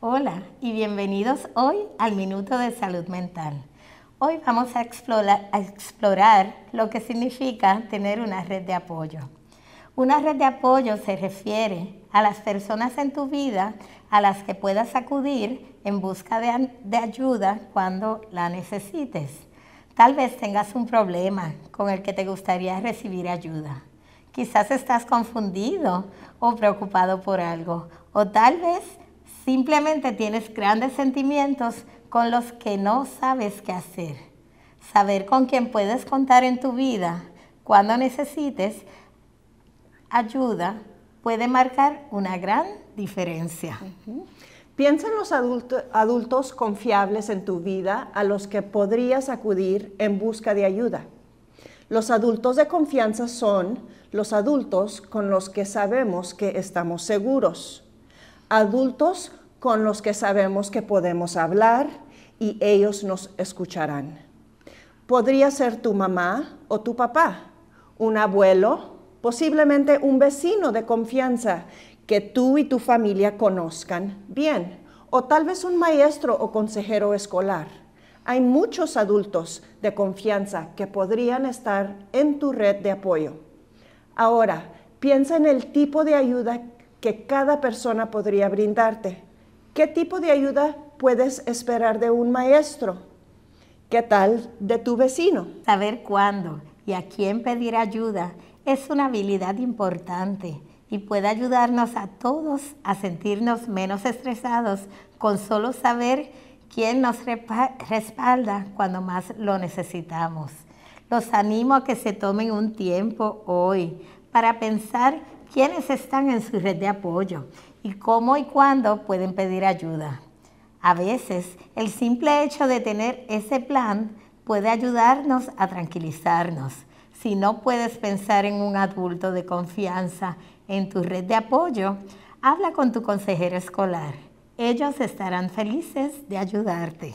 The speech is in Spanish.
Hola y bienvenidos hoy al Minuto de Salud Mental. Hoy vamos a explorar, lo que significa tener una red de apoyo. Una red de apoyo se refiere a las personas en tu vida a las que puedas acudir en busca de, de ayuda cuando la necesites. Tal vez tengas un problema con el que te gustaría recibir ayuda. Quizás estás confundido o preocupado por algo. O tal vez Simplemente tienes grandes sentimientos con los que no sabes qué hacer. Saber con quién puedes contar en tu vida cuando necesites ayuda puede marcar una gran diferencia. Piensa en los adultos confiables en tu vida a los que podrías acudir en busca de ayuda. Los adultos de confianza son los adultos con los que sabemos que estamos seguros adultos con los que sabemos que podemos hablar y ellos nos escucharán. Podría ser tu mamá o tu papá, un abuelo, posiblemente un vecino de confianza que tú y tu familia conozcan bien, o tal vez un maestro o consejero escolar. Hay muchos adultos de confianza que podrían estar en tu red de apoyo. Ahora, piensa en el tipo de ayuda que cada persona podría brindarte. ¿Qué tipo de ayuda puedes esperar de un maestro? ¿Qué tal de tu vecino? Saber cuándo y a quién pedir ayuda es una habilidad importante y puede ayudarnos a todos a sentirnos menos estresados con solo saber quién nos respalda cuando más lo necesitamos. Los animo a que se tomen un tiempo hoy para pensar quiénes están en su red de apoyo y cómo y cuándo pueden pedir ayuda. A veces, el simple hecho de tener ese plan puede ayudarnos a tranquilizarnos. Si no puedes pensar en un adulto de confianza en tu red de apoyo, habla con tu consejero escolar. Ellos estarán felices de ayudarte.